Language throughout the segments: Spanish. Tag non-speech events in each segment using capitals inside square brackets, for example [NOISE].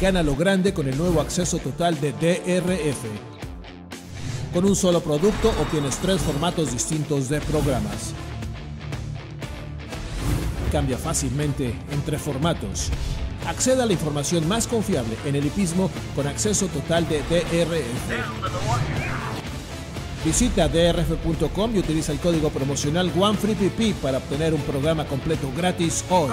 gana lo grande con el nuevo acceso total de DRF. Con un solo producto obtienes tres formatos distintos de programas. Cambia fácilmente entre formatos. Acceda a la información más confiable en el con acceso total de DRF. Visita drf.com y utiliza el código promocional OneFreePP para obtener un programa completo gratis hoy.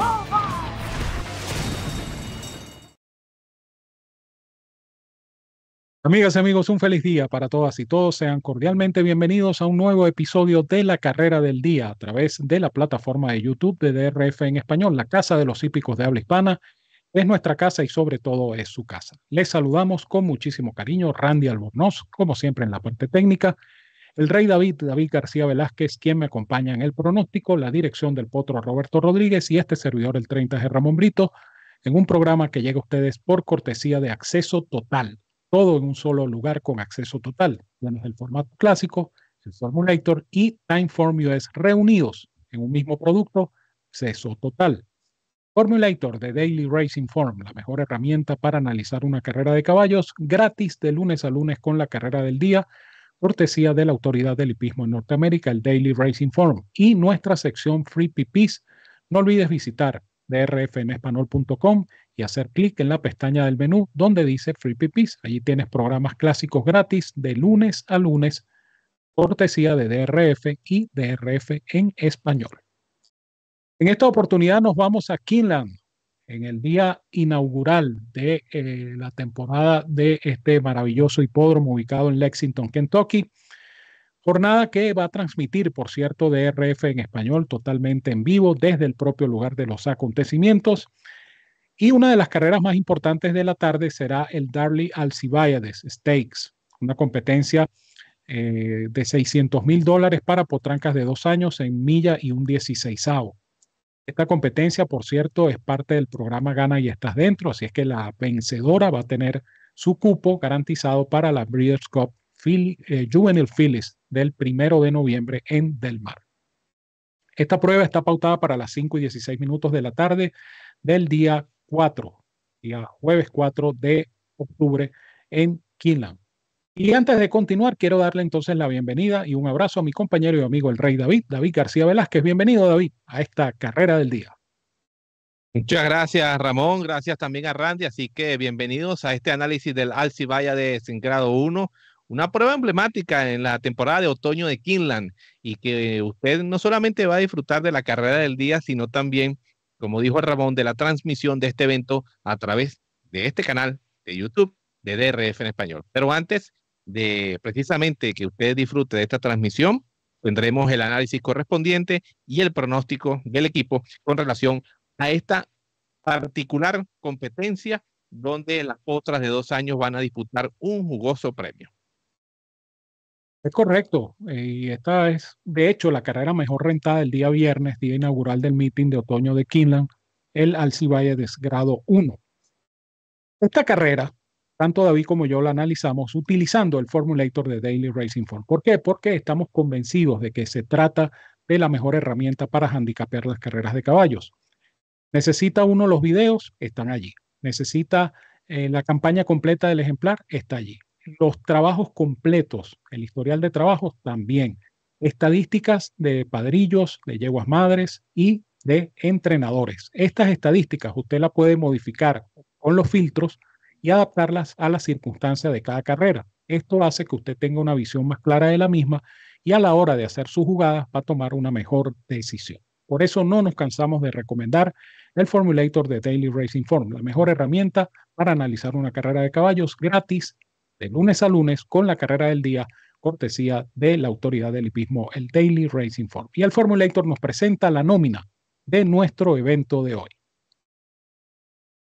Amigas y amigos, un feliz día para todas y todos. Sean cordialmente bienvenidos a un nuevo episodio de La Carrera del Día a través de la plataforma de YouTube de DRF en español, la Casa de los Hípicos de Habla Hispana. Es nuestra casa y sobre todo es su casa. Les saludamos con muchísimo cariño, Randy Albornoz, como siempre en la parte técnica, el Rey David, David García Velázquez, quien me acompaña en el pronóstico, la dirección del potro Roberto Rodríguez y este servidor, el 30 de Ramón Brito, en un programa que llega a ustedes por cortesía de acceso total todo en un solo lugar con acceso total. Tienes el formato clásico, el Formulator y Timeform US reunidos en un mismo producto, acceso total. Formulator de Daily Racing Form, la mejor herramienta para analizar una carrera de caballos, gratis de lunes a lunes con la carrera del día, cortesía de la Autoridad del Hipismo en Norteamérica, el Daily Racing Form, y nuestra sección Free PPs. No olvides visitar drfnespanol.com y hacer clic en la pestaña del menú donde dice Free PPs. Allí tienes programas clásicos gratis de lunes a lunes, cortesía de DRF y DRF en español. En esta oportunidad nos vamos a Kinland, en el día inaugural de eh, la temporada de este maravilloso hipódromo ubicado en Lexington, Kentucky. Jornada que va a transmitir, por cierto, DRF en español totalmente en vivo desde el propio lugar de los acontecimientos. Y una de las carreras más importantes de la tarde será el Darley Alcibiades Stakes, una competencia eh, de 600 mil dólares para potrancas de dos años en milla y un 16 Esta competencia, por cierto, es parte del programa Gana y Estás Dentro, así es que la vencedora va a tener su cupo garantizado para la Breeders' Cup eh, Juvenile eh, del primero de noviembre en Del Mar. Esta prueba está pautada para las 5 y 16 minutos de la tarde del día 4, a jueves 4 de octubre en Quinlan. Y antes de continuar, quiero darle entonces la bienvenida y un abrazo a mi compañero y amigo el Rey David, David García Velázquez. Bienvenido, David, a esta carrera del día. Muchas gracias, Ramón. Gracias también a Randy. Así que bienvenidos a este análisis del Alcibaya de grado 1, una prueba emblemática en la temporada de otoño de Kinland y que usted no solamente va a disfrutar de la carrera del día, sino también como dijo Ramón, de la transmisión de este evento a través de este canal de YouTube de DRF en español. Pero antes de precisamente que usted disfrute de esta transmisión, tendremos el análisis correspondiente y el pronóstico del equipo con relación a esta particular competencia donde las otras de dos años van a disputar un jugoso premio. Es correcto, y esta es de hecho la carrera mejor rentada del día viernes, día inaugural del meeting de otoño de quinlan el de grado 1. Esta carrera, tanto David como yo la analizamos utilizando el formulator de Daily Racing Form. ¿Por qué? Porque estamos convencidos de que se trata de la mejor herramienta para handicapear las carreras de caballos. Necesita uno los videos, están allí. Necesita eh, la campaña completa del ejemplar, está allí los trabajos completos, el historial de trabajos también, estadísticas de padrillos, de yeguas madres y de entrenadores. Estas estadísticas usted la puede modificar con los filtros y adaptarlas a las circunstancias de cada carrera. Esto hace que usted tenga una visión más clara de la misma y a la hora de hacer sus jugadas va a tomar una mejor decisión. Por eso no nos cansamos de recomendar el Formulator de Daily Racing Form, la mejor herramienta para analizar una carrera de caballos gratis de lunes a lunes con la carrera del día, cortesía de la autoridad del hipismo, el Daily Racing Form. Y el Formulator nos presenta la nómina de nuestro evento de hoy.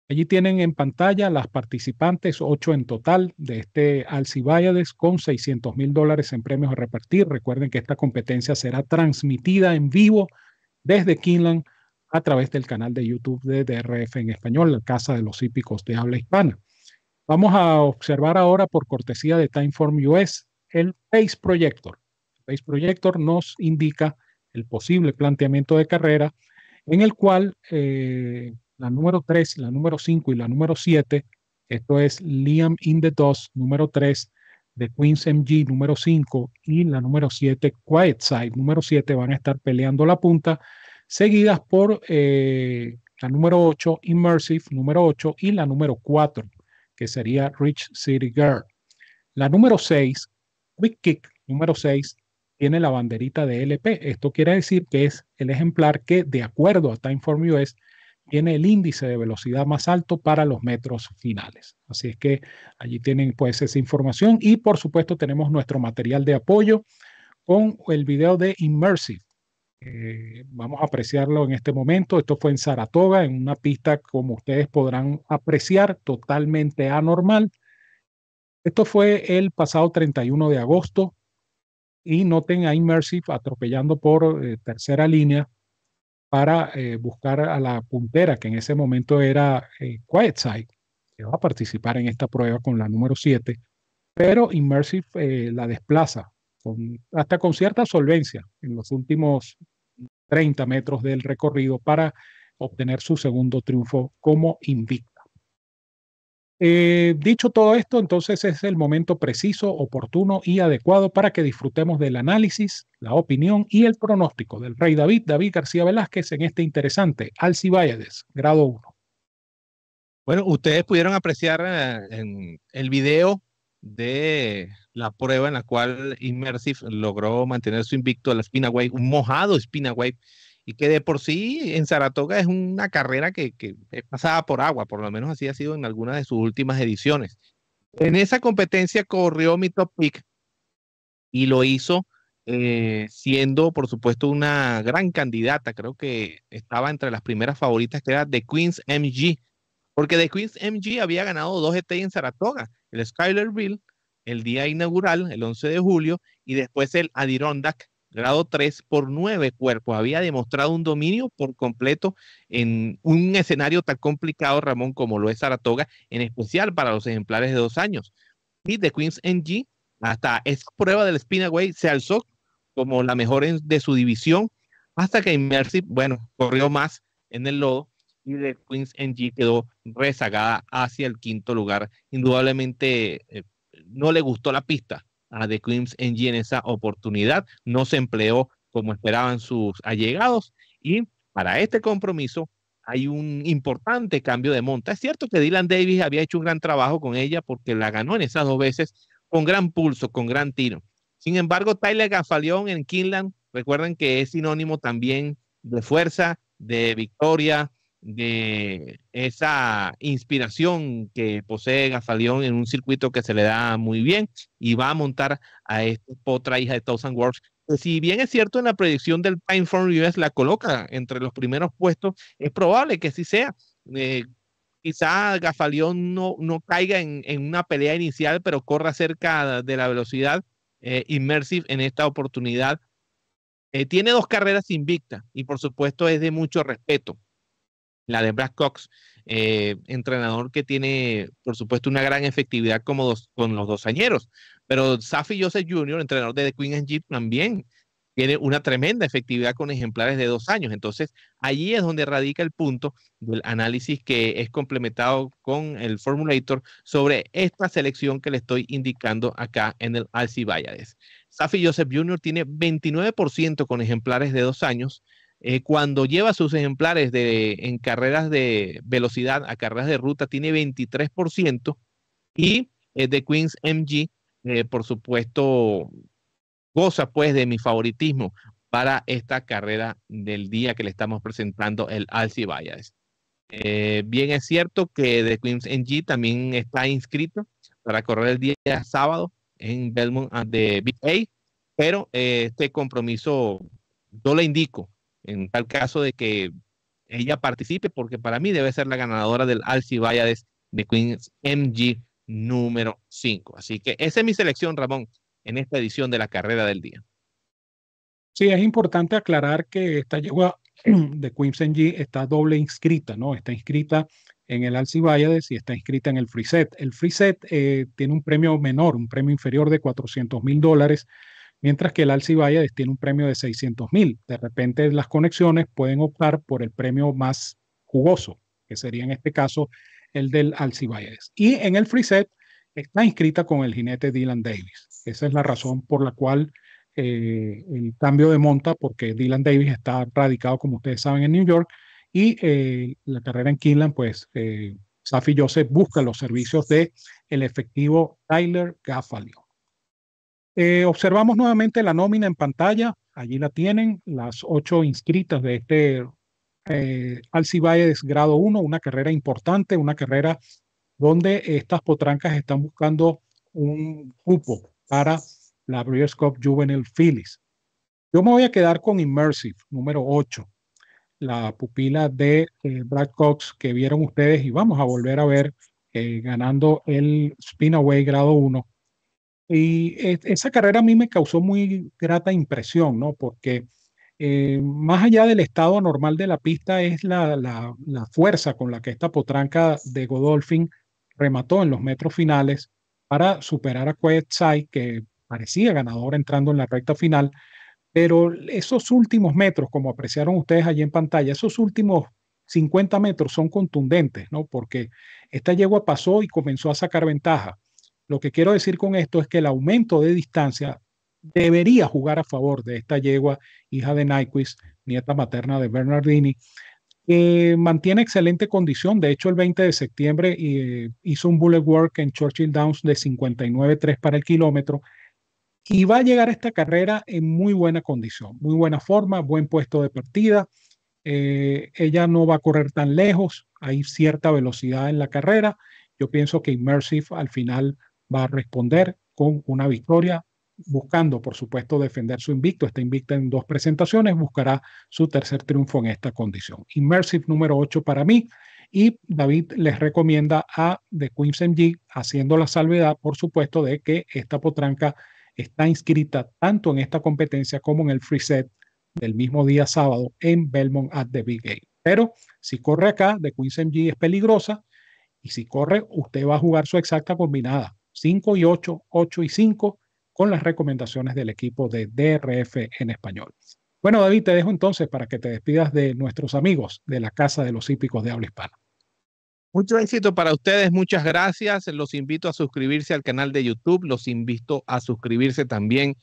Allí tienen en pantalla las participantes, ocho en total, de este Alcibiades con 600 mil dólares en premios a repartir. Recuerden que esta competencia será transmitida en vivo desde Kinland a través del canal de YouTube de DRF en español, la Casa de los Hípicos de Habla Hispana. Vamos a observar ahora por cortesía de Timeform US el Pace Projector. El Pace Projector nos indica el posible planteamiento de carrera en el cual eh, la número 3, la número 5 y la número 7, esto es Liam in the Dust, número 3, de Queens MG número 5 y la número 7, Quiet Side número 7, van a estar peleando la punta, seguidas por eh, la número 8, Immersive número 8 y la número 4 que sería Rich City Girl. La número 6, Quick Kick número 6, tiene la banderita de LP. Esto quiere decir que es el ejemplar que, de acuerdo a Time for US, tiene el índice de velocidad más alto para los metros finales. Así es que allí tienen pues esa información y por supuesto tenemos nuestro material de apoyo con el video de Immersive eh, vamos a apreciarlo en este momento. Esto fue en Saratoga, en una pista, como ustedes podrán apreciar, totalmente anormal. Esto fue el pasado 31 de agosto y noten a Immersive atropellando por eh, tercera línea para eh, buscar a la puntera, que en ese momento era side que va a participar en esta prueba con la número 7, pero Immersive la desplaza hasta con cierta solvencia en los últimos 30 metros del recorrido para obtener su segundo triunfo como invicta. Eh, dicho todo esto, entonces es el momento preciso, oportuno y adecuado para que disfrutemos del análisis, la opinión y el pronóstico del rey David, David García Velázquez, en este interesante Alcibiades, grado 1. Bueno, ustedes pudieron apreciar eh, en el video de la prueba en la cual Immersive logró mantener su invicto a la Spinaway, un mojado Spinaway, y que de por sí en Saratoga es una carrera que, que por agua, por lo menos así ha sido en algunas de sus últimas ediciones. En esa competencia corrió mi top pick y lo hizo eh, siendo, por supuesto, una gran candidata. Creo que estaba entre las primeras favoritas, que era The Queen's MG, porque The Queen's MG había ganado dos ETI en Saratoga el Skylerville, el día inaugural, el 11 de julio, y después el Adirondack, grado 3 por 9 cuerpos. Había demostrado un dominio por completo en un escenario tan complicado, Ramón, como lo es Saratoga, en especial para los ejemplares de dos años. Y de Queens NG hasta es prueba del Spinaway se alzó como la mejor de su división, hasta que Immersive, bueno, corrió más en el lodo y The Queens NG quedó rezagada hacia el quinto lugar. Indudablemente eh, no le gustó la pista a The Queens NG en esa oportunidad, no se empleó como esperaban sus allegados y para este compromiso hay un importante cambio de monta. Es cierto que Dylan Davis había hecho un gran trabajo con ella porque la ganó en esas dos veces con gran pulso, con gran tiro. Sin embargo, Tyler Gafaleón en Kinland, recuerden que es sinónimo también de fuerza, de victoria, de esa inspiración que posee Gafalión en un circuito que se le da muy bien y va a montar a esta otra hija de Thousand Works. Si bien es cierto en la predicción del Time for US la coloca entre los primeros puestos, es probable que sí sea. Eh, quizá Gafalión no, no caiga en, una pelea inicial, pero corra cerca de la velocidad eh, Immersive en esta oportunidad. Eh, tiene dos carreras invictas y por supuesto es de mucho respeto la de Brad Cox, eh, entrenador que tiene, por supuesto, una gran efectividad como dos, con los dos dosañeros. Pero Safi Joseph Jr., entrenador de The Queen and Jeep, también tiene una tremenda efectividad con ejemplares de dos años. Entonces, allí es donde radica el punto del análisis que es complementado con el Formulator sobre esta selección que le estoy indicando acá en el Alcibiades. Safi Joseph Jr. tiene 29% con ejemplares de dos años, eh, cuando lleva sus ejemplares de, en carreras de velocidad a carreras de ruta, tiene 23%. Y The eh, de Queens MG, eh, por supuesto, goza pues de mi favoritismo para esta carrera del día que le estamos presentando el Alcibayas. bien es cierto que The Queens MG también está inscrito para correr el día sábado en Belmont ah, de Big pero este compromiso yo le indico en tal caso de que ella participe, porque para mí debe ser la ganadora del Alcibiades de Queens MG número 5. Así que esa es mi selección, Ramón, en esta edición de la carrera del día. Sí, es importante aclarar que esta yegua [CLEARS THROAT] de Queens MG está doble inscrita, ¿no? Está inscrita en el Alcibiades y está inscrita en el Free Set. El Free Set eh, tiene un premio menor, un premio inferior de 400 mil dólares mientras que el Alcibiades tiene un premio de 600 mil. De repente las conexiones pueden optar por el premio más jugoso, que sería en este caso el del Alcibiades. Y en el free set está inscrita con el jinete Dylan Davis. Esa es la razón por la cual eh, el cambio de monta, porque Dylan Davis está radicado, como ustedes saben, en New York, y eh, la carrera en quinlan pues eh, Safi Joseph busca los servicios de el efectivo Tyler Gaffalio. Eh, observamos nuevamente la nómina en pantalla. Allí la tienen, las ocho inscritas de este eh, grado 1, una carrera importante, una carrera donde estas potrancas están buscando un cupo para la Breeders' Cup Juvenil Phillies. Yo me voy a quedar con Immersive, número 8, la pupila de Black eh, Brad Cox que vieron ustedes y vamos a volver a ver eh, ganando el Spinaway grado 1 y esa carrera a mí me causó muy grata impresión, ¿no? Porque eh, más allá del estado normal de la pista es la, fuerza con la que esta potranca de Godolphin remató en los metros finales para superar a Quetzai, que parecía ganador entrando en la recta final, pero esos últimos metros, como apreciaron ustedes allí en pantalla, esos últimos 50 metros son contundentes, ¿no? Porque esta yegua pasó y comenzó a sacar ventaja. Lo que quiero decir con esto es que el aumento de distancia debería jugar a favor de esta yegua, hija de Nyquist, nieta materna de Bernardini, que mantiene excelente condición. De hecho, el 20 de septiembre eh, hizo un bullet work en Churchill Downs de 59.3 para el kilómetro y va a llegar a esta carrera en muy buena condición, muy buena forma, buen puesto de partida. Eh, ella no va a correr tan lejos, hay cierta velocidad en la carrera. Yo pienso que Immersive al final va a responder con una victoria, buscando, por supuesto, defender su invicto. Está invicta en dos presentaciones, buscará su tercer triunfo en esta condición. Immersive número 8 para mí. Y David les recomienda a The Queen's MG, haciendo la salvedad, por supuesto, de que esta potranca está inscrita tanto en esta competencia como en el free set del mismo día sábado en Belmont at the Big Gate. Pero si corre acá, The Queen's MG es peligrosa y si corre, usted va a jugar su exacta combinada. 5 y 8, 8 y 5, con las recomendaciones del equipo de DRF en español. Bueno, David, te dejo entonces para que te despidas de nuestros amigos de la Casa de los Hípicos de Habla Hispana. Mucho éxito para ustedes, muchas gracias. Los invito a suscribirse al canal de YouTube, los invito a suscribirse también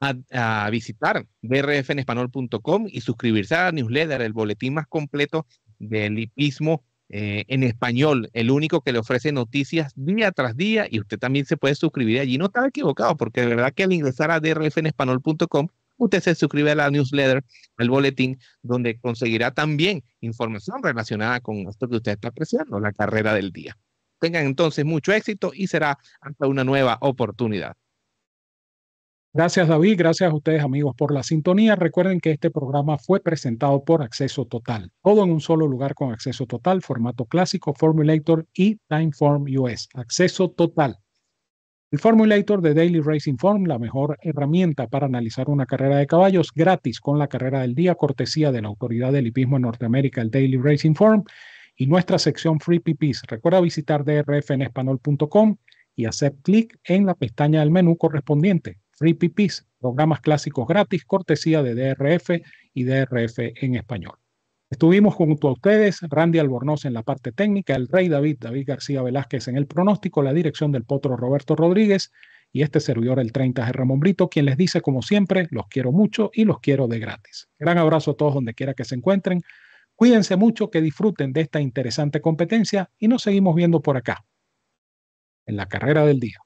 a, visitar drfenespanol.com y suscribirse a la newsletter, el boletín más completo del hipismo eh, en español, el único que le ofrece noticias día tras día y usted también se puede suscribir allí. No está equivocado porque de verdad que al ingresar a drfnespanol.com, usted se suscribe a la newsletter, al boletín, donde conseguirá también información relacionada con esto que usted está apreciando, la carrera del día. Tengan entonces mucho éxito y será hasta una nueva oportunidad. Gracias David, gracias a ustedes amigos por la sintonía. Recuerden que este programa fue presentado por Acceso Total, todo en un solo lugar con Acceso Total, formato clásico, Formulator y Timeform US. Acceso Total. El Formulator de Daily Racing Form, la mejor herramienta para analizar una carrera de caballos gratis con la carrera del día, cortesía de la Autoridad del Lipismo en Norteamérica, el Daily Racing Form, y nuestra sección Free PPs. Recuerda visitar drfnespanol.com y hacer clic en la pestaña del menú correspondiente Free PPs, programas clásicos gratis, cortesía de DRF y DRF en español. Estuvimos junto a ustedes, Randy Albornoz en la parte técnica, el Rey David, David García Velázquez en el pronóstico, la dirección del potro Roberto Rodríguez y este servidor, el 30 de Ramón Brito, quien les dice como siempre, los quiero mucho y los quiero de gratis. Gran abrazo a todos donde quiera que se encuentren. Cuídense mucho, que disfruten de esta interesante competencia y nos seguimos viendo por acá, en la carrera del día.